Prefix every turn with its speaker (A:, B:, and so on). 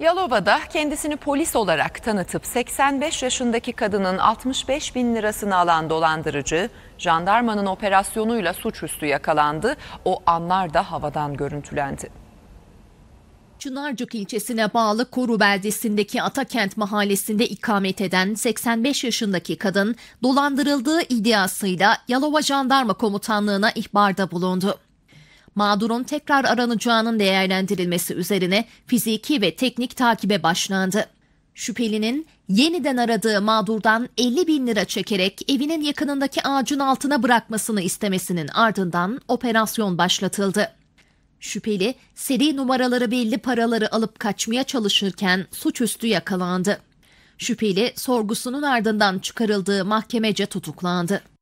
A: Yalova'da kendisini polis olarak tanıtıp 85 yaşındaki kadının 65 bin lirasını alan dolandırıcı, jandarmanın operasyonuyla suçüstü yakalandı. O anlar da havadan görüntülendi.
B: Çınarcık ilçesine bağlı Koru beldesindeki Atakent mahallesinde ikamet eden 85 yaşındaki kadın dolandırıldığı iddiasıyla Yalova Jandarma Komutanlığı'na ihbarda bulundu mağdurun tekrar aranacağının değerlendirilmesi üzerine fiziki ve teknik takibe başlandı. Şüphelinin yeniden aradığı mağdurdan 50 bin lira çekerek evinin yakınındaki ağacın altına bırakmasını istemesinin ardından operasyon başlatıldı. Şüpheli seri numaraları belli paraları alıp kaçmaya çalışırken suçüstü yakalandı. Şüpheli sorgusunun ardından çıkarıldığı mahkemece tutuklandı.